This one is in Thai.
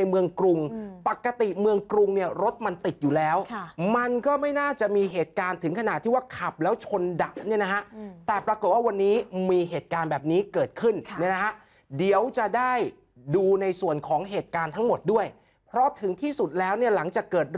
ในเมืองกรุงปกติเมืองกรุงเนี่ยรถมันติดอยู่แล้ว มันก็ไม่น่าจะมีเหตุการณ์ถึงขนาดที่ว่าขับแล้วชนดับเนี่ยนะฮะแต่ปรากฏว่าวันนี้มีเหตุการณ์แบบนี้เกิดขึ้นเนี่ยนะฮะเดี๋ยวจะได้ดูในส่วนของเหตุการณ์ทั้งหมดด้วย เพราะถึงที่สุดแล้วเนี่ยหลังจากเกิด